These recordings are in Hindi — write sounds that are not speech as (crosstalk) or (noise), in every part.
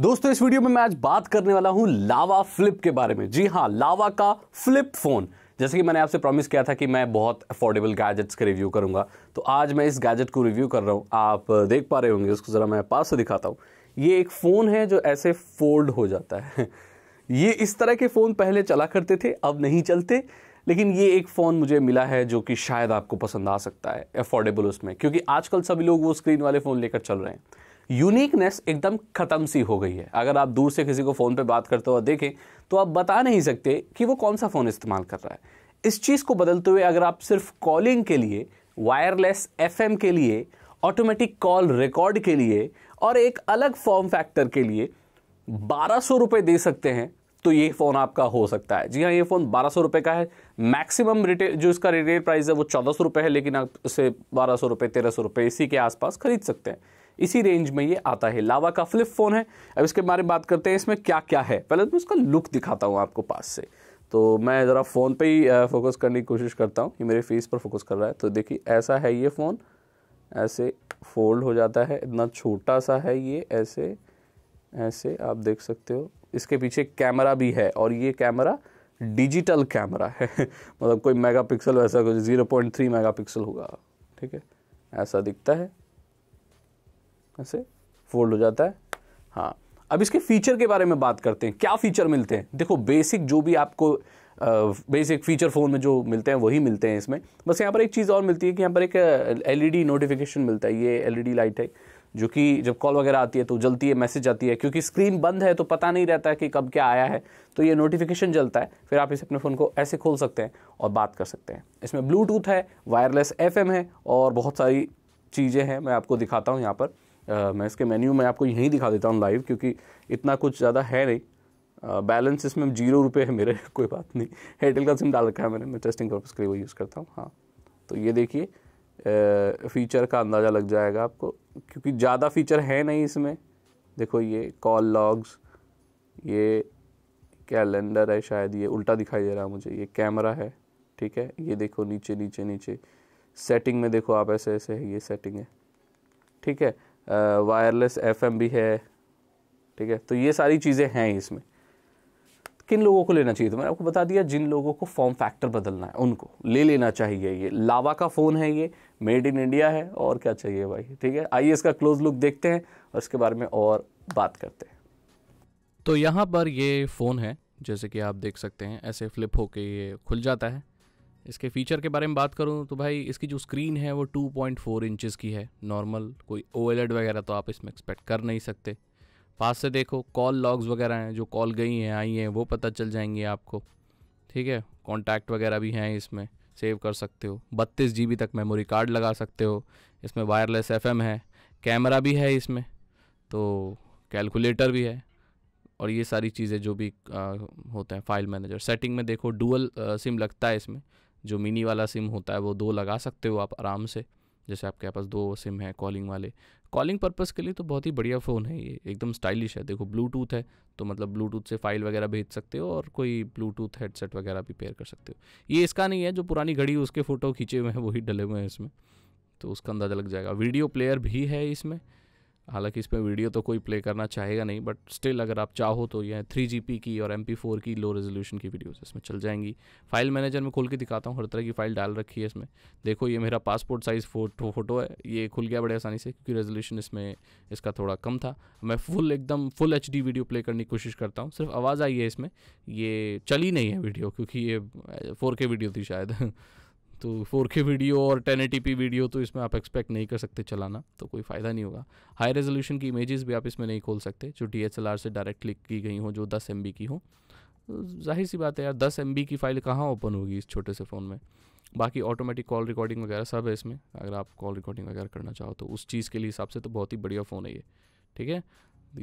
दोस्तों इस वीडियो में मैं आज बात करने वाला हूं लावा फ्लिप के बारे में जी हाँ लावा का फ्लिप फोन जैसे कि मैंने आपसे प्रॉमिस किया था कि मैं बहुत अफोर्डेबल गैजेट्स का रिव्यू करूंगा तो आज मैं इस गैजेट को रिव्यू कर रहा हूं आप देख पा रहे होंगे उसको ज़रा मैं पास से दिखाता हूँ ये एक फ़ोन है जो ऐसे फोल्ड हो जाता है (laughs) ये इस तरह के फ़ोन पहले चला करते थे अब नहीं चलते लेकिन ये एक फ़ोन मुझे मिला है जो कि शायद आपको पसंद आ सकता है अफोर्डेबल उसमें क्योंकि आजकल सभी लोग वो स्क्रीन वाले फ़ोन लेकर चल रहे हैं यूनिकनेस एकदम ख़त्म सी हो गई है अगर आप दूर से किसी को फ़ोन पे बात करते हुआ देखें तो आप बता नहीं सकते कि वो कौन सा फ़ोन इस्तेमाल कर रहा है इस चीज़ को बदलते हुए अगर आप सिर्फ कॉलिंग के लिए वायरलेस एफ के लिए ऑटोमेटिक कॉल रिकॉर्ड के लिए और एक अलग फॉर्म फैक्टर के लिए बारह सौ रुपये दे सकते हैं तो ये फ़ोन आपका हो सकता है जी हाँ ये फ़ोन बारह सौ रुपये का है मैक्सिमम रिटेल जो इसका रिटेल प्राइस है वो चौदह सौ रुपये है लेकिन आप इसे बारह सौ रुपये तेरह सौ रुपये इसी के आसपास खरीद सकते हैं इसी रेंज में ये आता है लावा का फ्लिप फ़ोन है अब इसके बारे में बात करते हैं इसमें क्या क्या है पहले तो मैं इसका लुक दिखाता हूँ आपको पास से तो मैं ज़रा फ़ोन पे ही फोकस करने की कोशिश करता हूँ ये मेरे फेस पर फोकस कर रहा है तो देखिए ऐसा है ये फ़ोन ऐसे फोल्ड हो जाता है इतना छोटा सा है ये ऐसे ऐसे आप देख सकते हो इसके पीछे कैमरा भी है और ये कैमरा डिजिटल कैमरा है मतलब कोई मेगापिक्सल वैसा कुछ थ्री मेगापिक्सल होगा ठीक है ऐसा दिखता है ऐसे फोल्ड हो जाता है हाँ अब इसके फीचर के बारे में बात करते हैं क्या फीचर मिलते हैं देखो बेसिक जो भी आपको बेसिक फीचर फ़ोन में जो मिलते हैं वही मिलते हैं इसमें बस यहाँ पर एक चीज़ और मिलती है कि यहाँ पर एक एलईडी नोटिफिकेशन e मिलता है ये एलईडी लाइट e है जो कि जब कॉल वगैरह आती है तो जलती है मैसेज आती है क्योंकि स्क्रीन बंद है तो पता नहीं रहता है कि कब क्या आया है तो ये नोटिफिकेशन जलता है फिर आप इसे अपने फ़ोन को ऐसे खोल सकते हैं और बात कर सकते हैं इसमें ब्लूटूथ है वायरलेस एफ है और बहुत सारी चीज़ें हैं मैं आपको दिखाता हूँ यहाँ पर मैं इसके मेन्यू में आपको यहीं दिखा देता हूँ लाइव क्योंकि इतना कुछ ज़्यादा है नहीं बैलेंस इसमें जीरो रुपये है मेरे (laughs) कोई बात नहीं एयरटेल का सिम डाल रखा है मैंने मैं टेस्टिंग पर्पज़ के लिए वो यूज़ करता हूँ हाँ तो ये देखिए फ़ीचर का अंदाज़ा लग जाएगा आपको क्योंकि ज़्यादा फ़ीचर है नहीं इसमें देखो ये कॉल लॉग्स ये कैलेंडर है शायद ये उल्टा दिखाई दे रहा है मुझे ये कैमरा है ठीक है ये देखो नीचे नीचे नीचे सेटिंग में देखो आप ऐसे ऐसे है ये सेटिंग है ठीक है वायरलेस एफएम भी है ठीक है तो ये सारी चीज़ें हैं इसमें किन लोगों को लेना चाहिए तो मैंने आपको बता दिया जिन लोगों को फॉर्म फैक्टर बदलना है उनको ले लेना चाहिए ये लावा का फ़ोन है ये मेड इन इंडिया है और क्या चाहिए भाई ठीक है आइए इसका क्लोज लुक देखते हैं और इसके बारे में और बात करते हैं तो यहाँ पर ये फ़ोन है जैसे कि आप देख सकते हैं ऐसे फ्लिप होके ये खुल जाता है इसके फीचर के बारे में बात करूँ तो भाई इसकी जो स्क्रीन है वो 2.4 पॉइंट की है नॉर्मल कोई ओ e वगैरह तो आप इसमें एक्सपेक्ट कर नहीं सकते पास से देखो कॉल लॉग्स वगैरह हैं जो कॉल गई हैं आई हैं वो पता चल जाएंगी आपको ठीक है कॉन्टैक्ट वगैरह भी हैं इसमें सेव कर सकते हो बत्तीस जी तक मेमोरी कार्ड लगा सकते हो इसमें वायरलेस एफ है कैमरा भी है इसमें तो कैलकुलेटर भी है और ये सारी चीज़ें जो भी आ, होते हैं फाइल मैनेजर सेटिंग में देखो डुअल सिम लगता है इसमें जो मिनी वाला सिम होता है वो दो लगा सकते हो आप आराम से जैसे आपके पास दो सिम है कॉलिंग वाले कॉलिंग पर्पज़ के लिए तो बहुत ही बढ़िया फ़ोन है ये एकदम स्टाइलिश है देखो ब्लूटूथ है तो मतलब ब्लूटूथ से फाइल वगैरह भेज सकते हो और कोई ब्लूटूथ हेडसेट वगैरह भी पेयर कर सकते हो ये इसका नहीं है जो पुरानी घड़ी उसके फ़ोटो खींचे हुए हैं वही डले हुए हैं इसमें तो उसका अंदाज़ा लग जाएगा वीडियो प्लेयर भी है इसमें हालांकि इसमें वीडियो तो कोई प्ले करना चाहेगा नहीं बट स्टिल अगर आप चाहो तो यह थ्री जी की और एम की लो रेजोल्यूशन की वीडियोज़ इसमें चल जाएंगी फाइल मैनेजर में खोल के दिखाता हूँ हर तरह की फाइल डाल रखी है इसमें देखो ये मेरा पासपोर्ट साइज़ फोटो फोटो है ये खुल गया बड़े आसानी से क्योंकि रेजोल्यूशन इसमें इसका थोड़ा कम था मैं फुल एकदम फुल एच वीडियो प्ले करने की कोशिश करता हूँ सिर्फ आवाज़ आई है इसमें ये चली नहीं है वीडियो क्योंकि ये फोर वीडियो थी शायद (laughs) तो फोर के वीडियो और टेन पी वीडियो तो इसमें आप एक्सपेक्ट नहीं कर सकते चलाना तो कोई फ़ायदा नहीं होगा हाई रेजोल्यूशन की इमेजेस भी आप इसमें नहीं खोल सकते जो डी से डायरेक्ट क्लिक की गई हों जो दस एम की हों तो जाहिर सी बात है यार दस एम की फ़ाइल कहाँ ओपन होगी इस छोटे से फ़ोन में बाकी ऑटोमेटिक कॉल रिकॉर्डिंग वगैरह सब है इसमें अगर आप कॉल रिकॉर्डिंग वगैरह करना चाहो तो उस चीज़ के लिए हिसाब से तो बहुत ही बढ़िया फ़ोन है ये ठीक है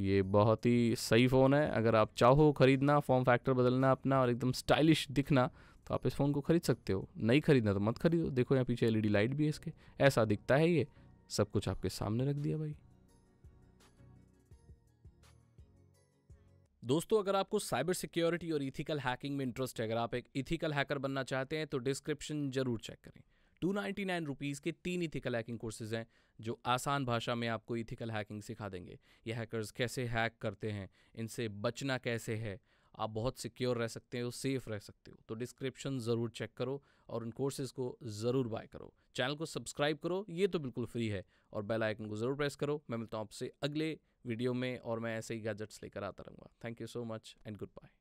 ये बहुत ही सही फ़ोन है अगर आप चाहो ख़रीदना फॉर्म फैक्टर बदलना अपना और एकदम स्टाइलिश दिखना तो आप इस फ़ोन को खरीद सकते हो नहीं खरीदना तो मत खरीदो देखो यहाँ पीछे एलईडी लाइट भी है इसके ऐसा दिखता है ये सब कुछ आपके सामने रख दिया भाई दोस्तों अगर आपको साइबर सिक्योरिटी और इथिकल हैकिंग में इंटरेस्ट है अगर आप एक इथिकल हैकर बनना चाहते हैं तो डिस्क्रिप्शन जरूर चेक करें टू नाइन्टी नाइन रुपीज़ के तीन इथिकल हैकिंग कोर्सेज हैं जो आसान भाषा में आपको इथिकल हैकिंग सिखा देंगे ये हैकर्स कैसे हैक करते हैं इनसे बचना कैसे है आप बहुत सिक्योर रह सकते हो सेफ रह सकते हो तो डिस्क्रिप्शन ज़रूर चेक करो और उन कोर्सेज़ को ज़रूर बाय करो चैनल को सब्सक्राइब करो ये तो बिल्कुल फ्री है और बेल आइकन को ज़रूर प्रेस करो मैं मिलता हूँ आपसे अगले वीडियो में और मैं ऐसे ही गैजेट्स लेकर आता रहूँगा thank you so much and good bye